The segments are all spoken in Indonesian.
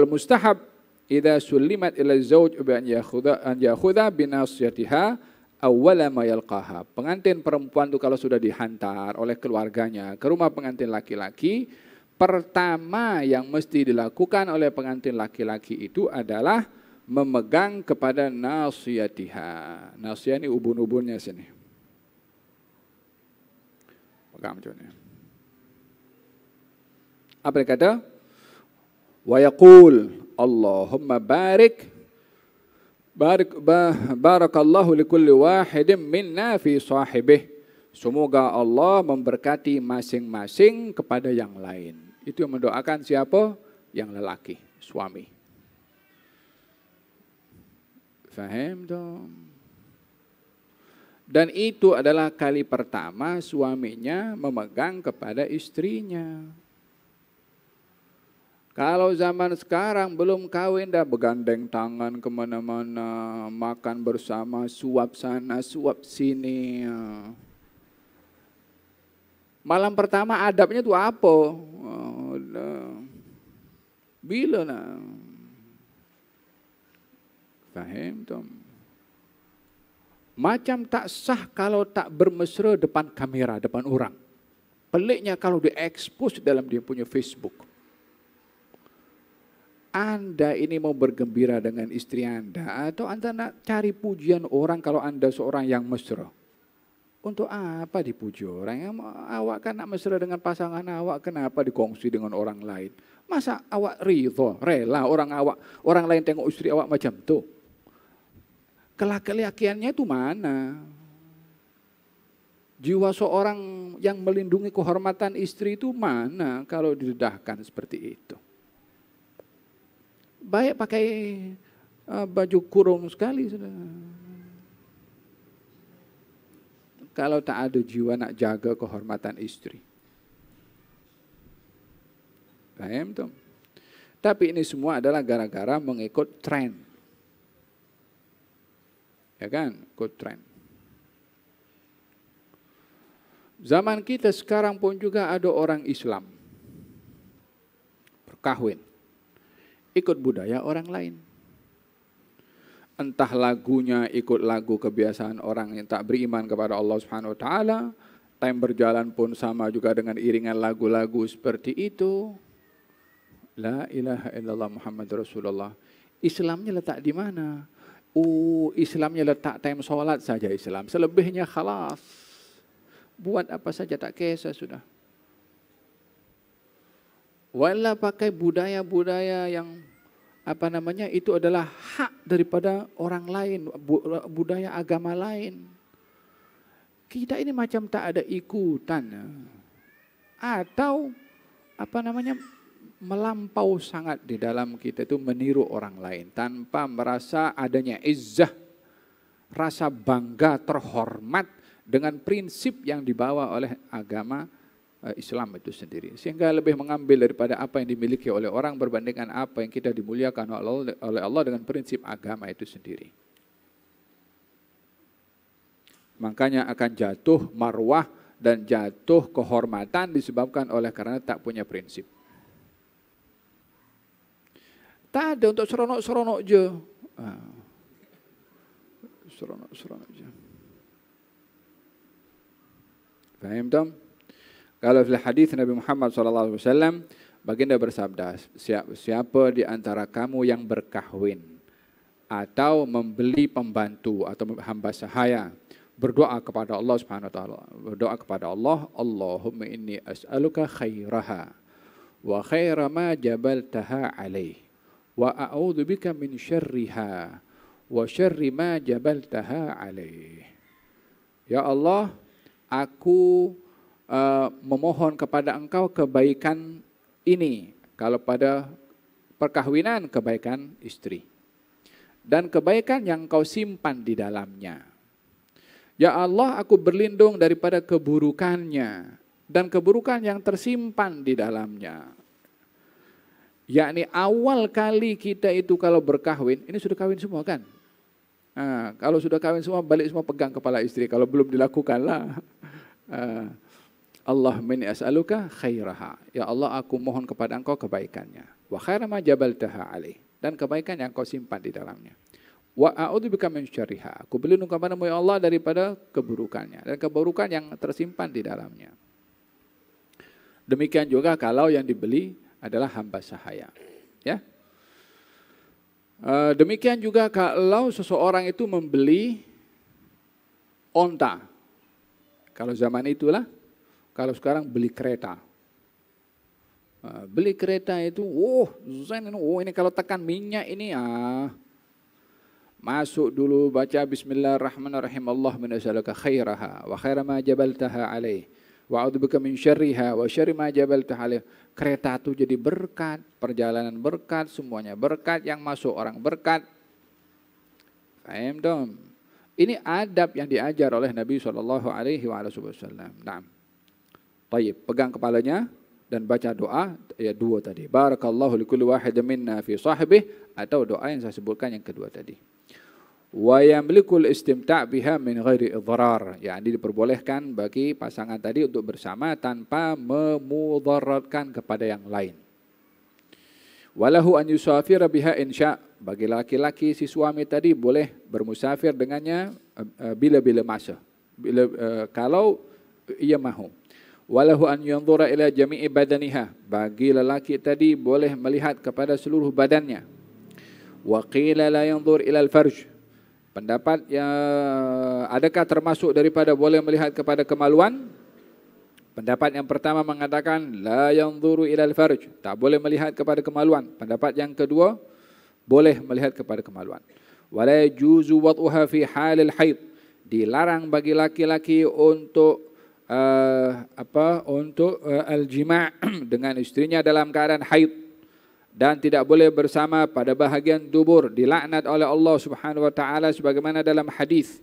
wal mustahab idza sulimat ila zauj bi an yakhudha an yakhudha bi awwala ma yalqaha. Pengantin perempuan itu kalau sudah dihantar oleh keluarganya ke rumah pengantin laki-laki, pertama yang mesti dilakukan oleh pengantin laki-laki itu adalah memegang kepada nasiyatiha. Nasiyah ini ubun-ubunnya sini. Pegang macam Apa yang kata? wa yaqul Allahumma barik barik barakallahu لكل wahidin minna fi sahibih semoga Allah memberkati masing-masing kepada yang lain itu yang mendoakan siapa yang lelaki suami Faham dong? Dan itu adalah kali pertama suaminya memegang kepada istrinya. Kalau zaman sekarang belum kawin dah begandeng tangan kemana-mana, makan bersama, suap sana, suap sini. Malam pertama adabnya tuh apa? Bila nak Fahim tom. Macam tak sah kalau tak bermesra depan kamera, depan orang. Peliknya kalau diekspos dalam dia punya Facebook anda ini mau bergembira dengan istri Anda atau Anda nak cari pujian orang kalau Anda seorang yang mesra? Untuk apa dipuji orang? Yang awak kan nak mesra dengan pasangan awak, kenapa dikongsi dengan orang lain? Masa awak ridho, rela orang awak, orang lain tengok istri awak macam itu? Kelak-kelakiannya itu mana? Jiwa seorang yang melindungi kehormatan istri itu mana kalau didedahkan seperti itu? baik pakai uh, baju kurung sekali saudara. Kalau tak ada jiwa nak jaga kehormatan istri. Paham tu? Tapi ini semua adalah gara-gara mengikut tren. Ya kan? Ikut tren. Zaman kita sekarang pun juga ada orang Islam. Berkahwin. ikut budaya orang lain. Entah lagunya ikut lagu kebiasaan orang yang tak beriman kepada Allah Subhanahu wa taala, time berjalan pun sama juga dengan iringan lagu-lagu seperti itu. La ilaha illallah Muhammad Rasulullah. Islamnya letak di mana? Uh, Islamnya letak time sholat saja Islam. Selebihnya khalas. Buat apa saja tak kisah sudah. Wala pakai budaya-budaya yang apa namanya itu adalah hak daripada orang lain, budaya agama lain. Kita ini macam tak ada ikutan atau apa namanya melampau sangat di dalam kita itu meniru orang lain tanpa merasa adanya izah rasa bangga, terhormat dengan prinsip yang dibawa oleh agama Eh, Islam itu sendiri. Sehingga lebih mengambil daripada apa yang dimiliki oleh orang berbandingkan apa yang kita dimuliakan oleh Allah dengan prinsip agama itu sendiri. Makanya akan jatuh marwah dan jatuh kehormatan disebabkan oleh karena tak punya prinsip. Tak ada untuk seronok-seronok je. Ah. Seronok-seronok je. tak? Kalau dalam hadis Nabi Muhammad SAW, baginda bersabda, siapa di antara kamu yang berkahwin atau membeli pembantu atau hamba sahaya, berdoa kepada Allah Subhanahu wa taala. Berdoa kepada Allah, Allahumma inni as'aluka khairaha wa khaira ma jabaltaha alaih wa a'udzu bika min syarriha wa syarri ma jabaltaha alaih. Ya Allah, aku uh, memohon kepada engkau kebaikan ini. Kalau pada perkahwinan kebaikan istri. Dan kebaikan yang kau simpan di dalamnya. Ya Allah aku berlindung daripada keburukannya dan keburukan yang tersimpan di dalamnya. Yakni awal kali kita itu kalau berkahwin, ini sudah kawin semua kan? Nah, kalau sudah kawin semua balik semua pegang kepala istri, kalau belum dilakukan lah. Ah, Allah inni as'aluka khairaha. Ya Allah, aku mohon kepada Engkau kebaikannya. Wa khaira ma jabaltaha alaih. Dan kebaikan yang Engkau simpan di dalamnya. Wa a'udzubika min syarriha. Aku berlindung kepadamu ya Allah daripada keburukannya dan keburukan yang tersimpan di dalamnya. Demikian juga kalau yang dibeli adalah hamba sahaya. Ya. Eh, demikian juga kalau seseorang itu membeli onta. Kalau zaman itulah kalau sekarang beli kereta. Ah, beli kereta itu, oh, Zen, oh ini kalau tekan minyak ini, ah, Masuk dulu baca bismillahirrahmanirrahim Allah minasalaka khairaha wa khaira ma jabaltaha alaih wa a'udzubika min syarriha wa syarri ma jabaltaha alaih. Kereta itu jadi berkat, perjalanan berkat, semuanya berkat, yang masuk orang berkat. Faham dong? Ini adab yang diajar oleh Nabi sallallahu alaihi Baik, pegang kepalanya dan baca doa ya dua tadi. Barakallahu likulli wahidin minna fi sahbih atau doa yang saya sebutkan yang kedua tadi. Wa yamlikul istimta' biha min ghairi idharar. Ya, ini diperbolehkan bagi pasangan tadi untuk bersama tanpa memudaratkan kepada yang lain. Walahu an yusafira biha insya. Bagi laki-laki si suami tadi boleh bermusafir dengannya eh, eh, bila-bila masa. Bila, uh, kalau ia mahu. walahu an yanzura ila jami'i badaniha bagi lelaki tadi boleh melihat kepada seluruh badannya wa qila la yanzur ila al-farj pendapat yang adakah termasuk daripada boleh melihat kepada kemaluan pendapat yang pertama mengatakan la yanzuru ila al-farj tak boleh melihat kepada kemaluan pendapat yang kedua boleh melihat kepada kemaluan wala juzu wad'uha fi halil haid dilarang bagi laki-laki untuk uh, apa untuk uh, al-jima' dengan istrinya dalam keadaan haid dan tidak boleh bersama pada bahagian dubur dilaknat oleh Allah Subhanahu wa taala sebagaimana dalam hadis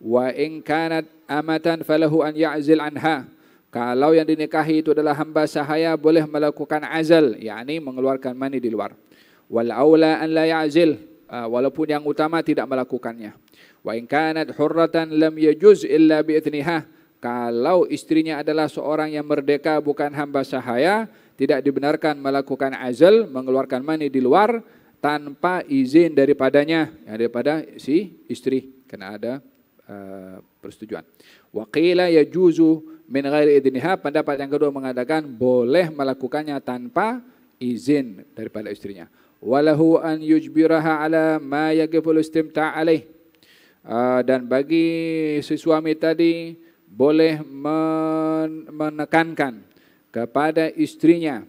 wa in kanat amatan falahu an ya'zil anha kalau yang dinikahi itu adalah hamba sahaya boleh melakukan azal yakni mengeluarkan mani di luar wal aula an la ya'zil uh, walaupun yang utama tidak melakukannya wa in kanat hurratan lam yajuz illa bi itniha kalau istrinya adalah seorang yang merdeka bukan hamba sahaya, tidak dibenarkan melakukan azal, mengeluarkan mani di luar tanpa izin daripadanya, ya, daripada si istri. Karena ada uh, persetujuan. Waqila yajuzu min ghairi idniha, pendapat yang kedua mengatakan boleh melakukannya tanpa izin daripada istrinya. Walahu an yujbiraha ala ma yagiful istimta' alaih. Uh, dan bagi si suami tadi boleh menekankan kepada istrinya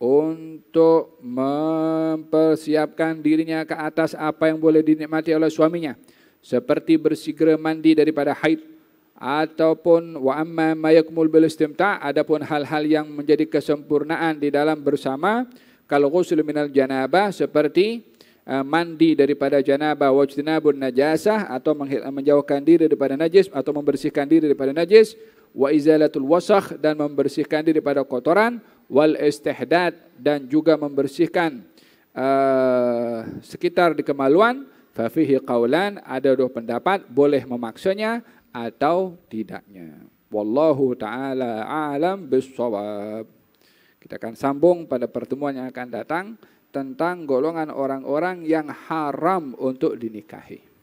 untuk mempersiapkan dirinya ke atas apa yang boleh dinikmati oleh suaminya seperti bersegera mandi daripada haid ataupun wa amma mayakmul bil istimta adapun hal-hal yang menjadi kesempurnaan di dalam bersama kalau ghusl minal janabah seperti Eh, mandi daripada janabah wajtinabun najasah atau menjauhkan diri daripada najis atau membersihkan diri daripada najis wa izalatul wasakh dan membersihkan diri daripada kotoran wal istihdad dan juga membersihkan uh, sekitar di kemaluan fafihi qaulan ada dua pendapat boleh memaksanya atau tidaknya wallahu taala alam bisawab kita akan sambung pada pertemuan yang akan datang tentang golongan orang-orang yang haram untuk dinikahi.